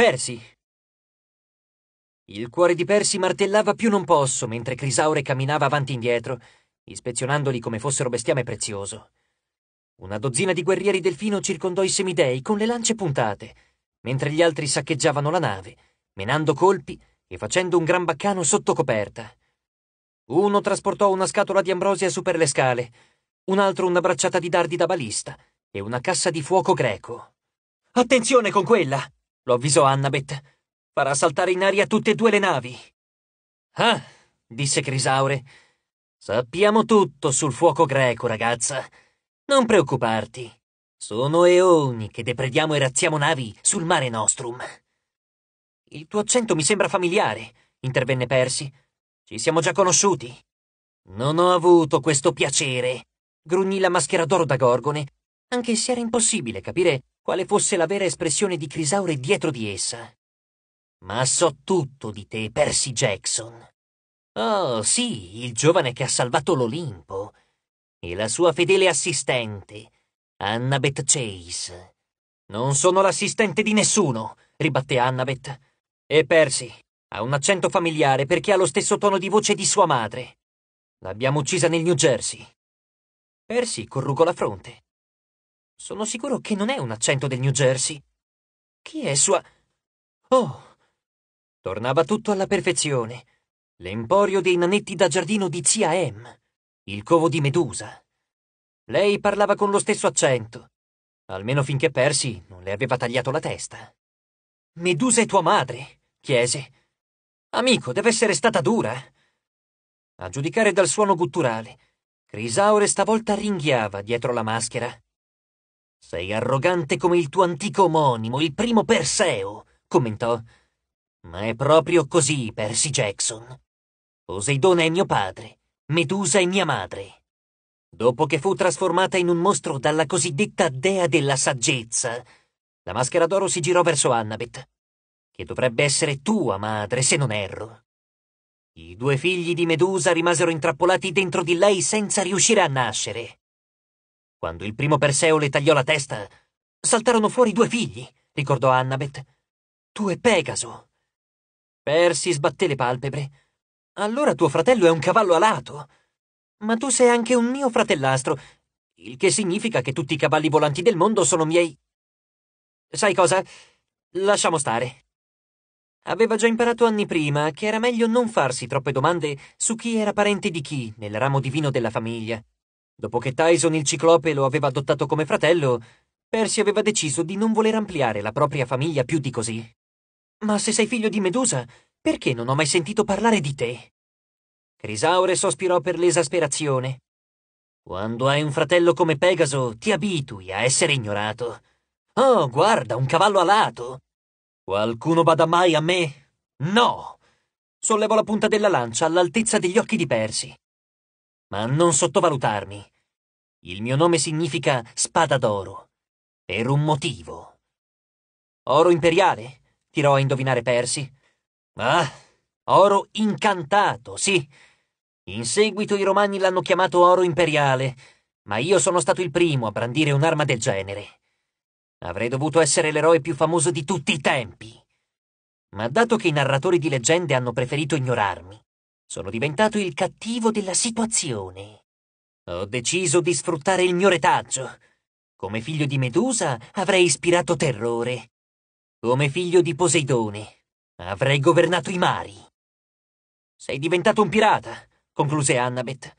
Persi. Il cuore di Persi martellava più non posso mentre Crisaure camminava avanti e indietro, ispezionandoli come fossero bestiame prezioso. Una dozzina di guerrieri delfino circondò i semidei con le lance puntate, mentre gli altri saccheggiavano la nave, menando colpi e facendo un gran baccano sotto coperta. Uno trasportò una scatola di ambrosia su per le scale, un altro una bracciata di dardi da balista e una cassa di fuoco greco. Attenzione con quella! lo avvisò Annabeth. Farà saltare in aria tutte e due le navi. Ah, disse Crisaure. Sappiamo tutto sul fuoco greco, ragazza. Non preoccuparti. Sono eoni che deprediamo e razziamo navi sul mare nostrum. Il tuo accento mi sembra familiare, intervenne Percy. Ci siamo già conosciuti. Non ho avuto questo piacere, grugnì la maschera d'oro da Gorgone, anche se era impossibile capire quale fosse la vera espressione di Crisaure dietro di essa. Ma so tutto di te, Percy Jackson. Oh, sì, il giovane che ha salvato l'Olimpo. E la sua fedele assistente, Annabeth Chase. Non sono l'assistente di nessuno, ribatté Annabeth. E Percy ha un accento familiare perché ha lo stesso tono di voce di sua madre. L'abbiamo uccisa nel New Jersey. Percy corrugò la fronte. Sono sicuro che non è un accento del New Jersey. Chi è sua... Oh! Tornava tutto alla perfezione. L'emporio dei nanetti da giardino di zia Em. Il covo di Medusa. Lei parlava con lo stesso accento. Almeno finché Percy non le aveva tagliato la testa. Medusa è tua madre? chiese. Amico, deve essere stata dura. A giudicare dal suono gutturale, Crisaure stavolta ringhiava dietro la maschera. Sei arrogante come il tuo antico omonimo, il primo Perseo, commentò. Ma è proprio così, Percy Jackson. Poseidone è mio padre, Medusa è mia madre. Dopo che fu trasformata in un mostro dalla cosiddetta dea della saggezza, la maschera d'oro si girò verso Annabeth, che dovrebbe essere tua madre, se non erro. I due figli di Medusa rimasero intrappolati dentro di lei senza riuscire a nascere. Quando il primo Perseo le tagliò la testa, saltarono fuori due figli, ricordò Annabeth. Tu e Pegaso. Persi sbatté le palpebre. Allora tuo fratello è un cavallo alato. Ma tu sei anche un mio fratellastro, il che significa che tutti i cavalli volanti del mondo sono miei. Sai cosa? Lasciamo stare. Aveva già imparato anni prima che era meglio non farsi troppe domande su chi era parente di chi nel ramo divino della famiglia. Dopo che Tyson il ciclope lo aveva adottato come fratello, Percy aveva deciso di non voler ampliare la propria famiglia più di così. Ma se sei figlio di Medusa, perché non ho mai sentito parlare di te? Crisaure sospirò per l'esasperazione. Quando hai un fratello come Pegaso, ti abitui a essere ignorato. Oh, guarda, un cavallo alato! Qualcuno bada mai a me? No! Sollevò la punta della lancia all'altezza degli occhi di Percy ma non sottovalutarmi. Il mio nome significa spada d'oro, per un motivo. Oro imperiale? tirò a indovinare Persi. Ah, oro incantato, sì. In seguito i romani l'hanno chiamato oro imperiale, ma io sono stato il primo a brandire un'arma del genere. Avrei dovuto essere l'eroe più famoso di tutti i tempi. Ma dato che i narratori di leggende hanno preferito ignorarmi, sono diventato il cattivo della situazione. Ho deciso di sfruttare il mio retaggio. Come figlio di Medusa avrei ispirato terrore. Come figlio di Poseidone avrei governato i mari. Sei diventato un pirata, concluse Annabeth.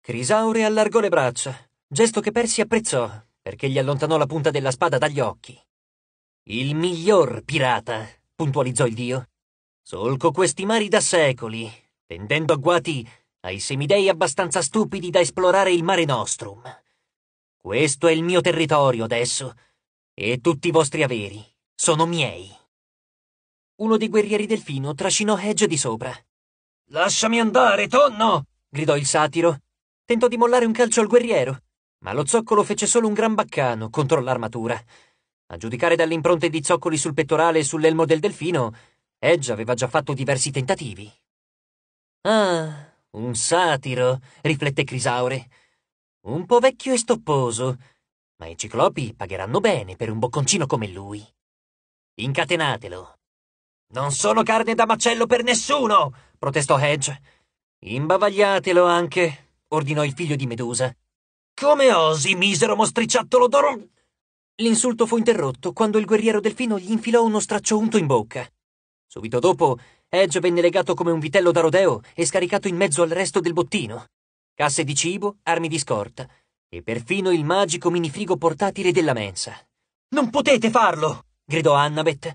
Crisaure allargò le braccia, gesto che Percy apprezzò perché gli allontanò la punta della spada dagli occhi. Il miglior pirata, puntualizzò il dio. Solco questi mari da secoli tendendo agguati ai semidei abbastanza stupidi da esplorare il mare nostrum. Questo è il mio territorio adesso, e tutti i vostri averi sono miei. Uno dei guerrieri delfino trascinò Hedge di sopra. Lasciami andare, tonno! gridò il satiro. Tentò di mollare un calcio al guerriero, ma lo zoccolo fece solo un gran baccano contro l'armatura. A giudicare dalle impronte di zoccoli sul pettorale e sull'elmo del delfino, Edge aveva già fatto diversi tentativi, Ah, un satiro, riflette Crisaure. Un po' vecchio e stopposo, ma i ciclopi pagheranno bene per un bocconcino come lui. Incatenatelo. Non sono carne da macello per nessuno, protestò Hedge. Imbavagliatelo anche, ordinò il figlio di Medusa. Come osi, misero mostriciattolo d'oro? L'insulto fu interrotto quando il guerriero delfino gli infilò uno straccio unto in bocca. Subito dopo, Edge venne legato come un vitello da rodeo e scaricato in mezzo al resto del bottino. Casse di cibo, armi di scorta e perfino il magico minifrigo portatile della mensa. Non potete farlo! gridò Annabeth.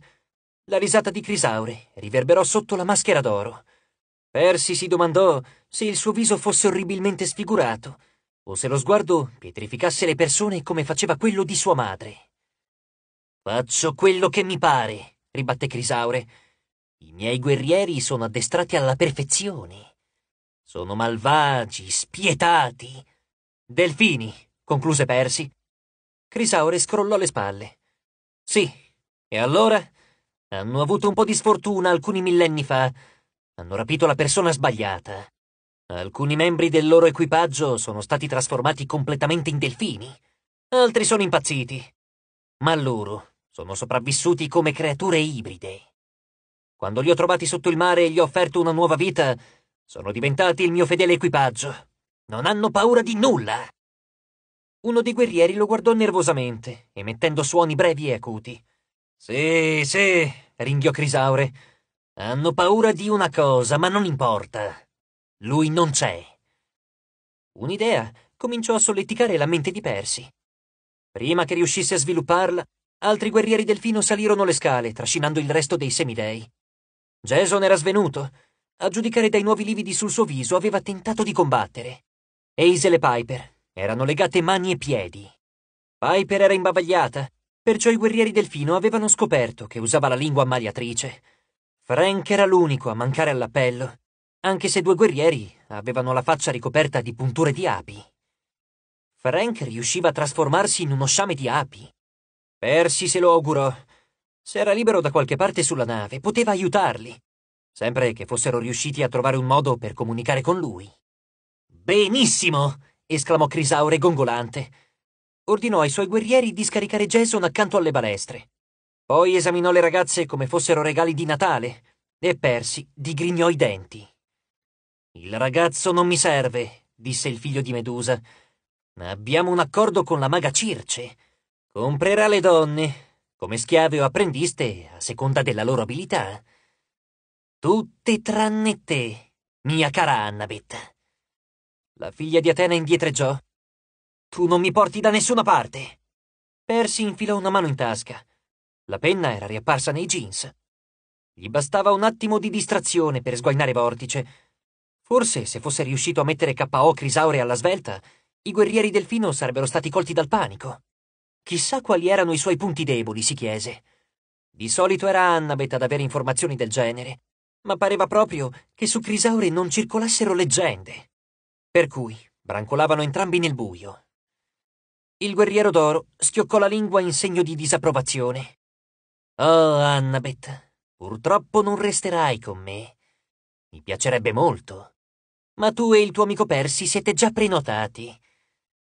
La risata di Crisaure riverberò sotto la maschera d'oro. Percy si domandò se il suo viso fosse orribilmente sfigurato o se lo sguardo pietrificasse le persone come faceva quello di sua madre. Faccio quello che mi pare, ribatté Crisaure i miei guerrieri sono addestrati alla perfezione. Sono malvagi, spietati. Delfini, concluse Persi. Crisaure scrollò le spalle. Sì, e allora? Hanno avuto un po' di sfortuna alcuni millenni fa. Hanno rapito la persona sbagliata. Alcuni membri del loro equipaggio sono stati trasformati completamente in delfini. Altri sono impazziti. Ma loro sono sopravvissuti come creature ibride. Quando li ho trovati sotto il mare e gli ho offerto una nuova vita, sono diventati il mio fedele equipaggio. Non hanno paura di nulla. Uno dei guerrieri lo guardò nervosamente, emettendo suoni brevi e acuti. Sì, sì, ringhiò Crisaure. Hanno paura di una cosa, ma non importa. Lui non c'è. Un'idea cominciò a solleticare la mente di Persi. Prima che riuscisse a svilupparla, altri guerrieri delfino salirono le scale, trascinando il resto dei semidei. Jason era svenuto. A giudicare dai nuovi lividi sul suo viso, aveva tentato di combattere. Hazel e Piper erano legate mani e piedi. Piper era imbavagliata, perciò i guerrieri delfino avevano scoperto che usava la lingua ammaliatrice. Frank era l'unico a mancare all'appello, anche se due guerrieri avevano la faccia ricoperta di punture di api. Frank riusciva a trasformarsi in uno sciame di api. Percy se lo augurò, se era libero da qualche parte sulla nave, poteva aiutarli. Sempre che fossero riusciti a trovare un modo per comunicare con lui. Benissimo! esclamò Crisaure gongolante. Ordinò ai suoi guerrieri di scaricare Jason accanto alle balestre. Poi esaminò le ragazze come fossero regali di Natale e Persi digrignò i denti. Il ragazzo non mi serve, disse il figlio di Medusa. Abbiamo un accordo con la maga Circe. Comprerà le donne, come schiave o apprendiste, a seconda della loro abilità. Tutte tranne te, mia cara Annabeth. La figlia di Atena indietreggiò. Tu non mi porti da nessuna parte. Percy infilò una mano in tasca. La penna era riapparsa nei jeans. Gli bastava un attimo di distrazione per sguainare Vortice. Forse se fosse riuscito a mettere KO Crisaure alla svelta, i guerrieri delfino sarebbero stati colti dal panico. Chissà quali erano i suoi punti deboli, si chiese. Di solito era Annabeth ad avere informazioni del genere, ma pareva proprio che su Crisaure non circolassero leggende. Per cui brancolavano entrambi nel buio. Il guerriero d'oro schioccò la lingua in segno di disapprovazione. Oh, Annabeth, purtroppo non resterai con me. Mi piacerebbe molto. Ma tu e il tuo amico Persi siete già prenotati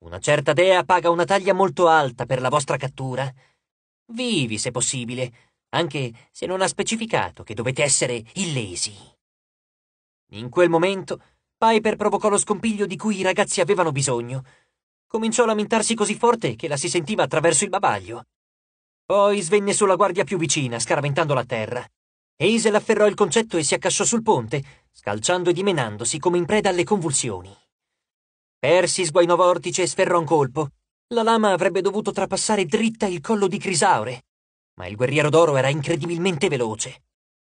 una certa dea paga una taglia molto alta per la vostra cattura, vivi se possibile, anche se non ha specificato che dovete essere illesi. In quel momento Piper provocò lo scompiglio di cui i ragazzi avevano bisogno. Cominciò a lamentarsi così forte che la si sentiva attraverso il babaglio. Poi svenne sulla guardia più vicina, scaraventando la terra. Hazel afferrò il concetto e si accasciò sul ponte, scalciando e dimenandosi come in preda alle convulsioni. Persi sguainò Vortice e sferrò un colpo. La lama avrebbe dovuto trapassare dritta il collo di Crisaure, ma il guerriero d'oro era incredibilmente veloce.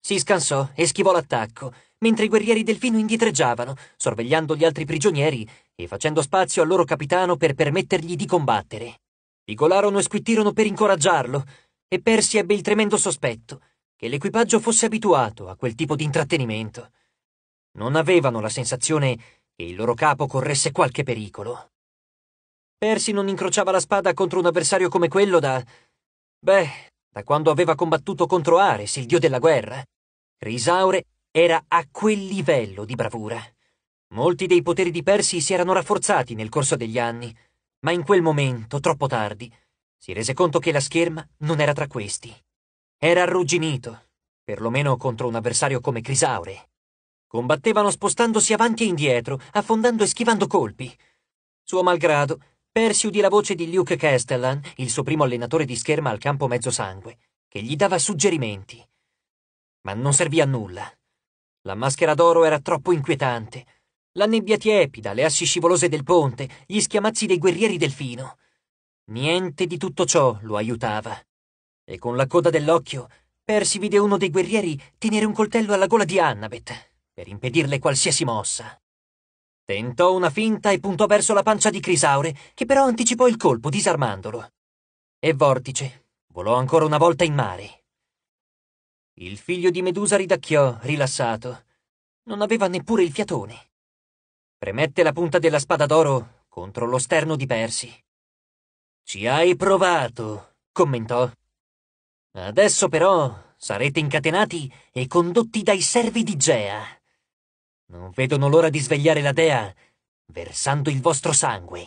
Si scansò e schivò l'attacco, mentre i guerrieri delfino indietreggiavano, sorvegliando gli altri prigionieri e facendo spazio al loro capitano per permettergli di combattere. Pigolarono e squittirono per incoraggiarlo, e Persi ebbe il tremendo sospetto che l'equipaggio fosse abituato a quel tipo di intrattenimento. Non avevano la sensazione che il loro capo corresse qualche pericolo. Percy non incrociava la spada contro un avversario come quello da... beh, da quando aveva combattuto contro Ares, il dio della guerra. Crisaure era a quel livello di bravura. Molti dei poteri di Percy si erano rafforzati nel corso degli anni, ma in quel momento, troppo tardi, si rese conto che la scherma non era tra questi. Era arrugginito, perlomeno contro un avversario come Crisaure. Combattevano spostandosi avanti e indietro, affondando e schivando colpi. Suo malgrado, Percy udì la voce di Luke Castellan, il suo primo allenatore di scherma al campo mezzosangue, che gli dava suggerimenti. Ma non servì a nulla. La maschera d'oro era troppo inquietante. La nebbia tiepida, le assi scivolose del ponte, gli schiamazzi dei guerrieri delfino. Niente di tutto ciò lo aiutava. E con la coda dell'occhio, Percy vide uno dei guerrieri tenere un coltello alla gola di Annabeth per impedirle qualsiasi mossa. Tentò una finta e puntò verso la pancia di Crisaure, che però anticipò il colpo disarmandolo. E Vortice volò ancora una volta in mare. Il figlio di Medusa ridacchiò, rilassato. Non aveva neppure il fiatone. Premette la punta della spada d'oro contro lo sterno di Persi. Ci hai provato, commentò. Adesso però sarete incatenati e condotti dai servi di Gea. Non vedono l'ora di svegliare la dea versando il vostro sangue.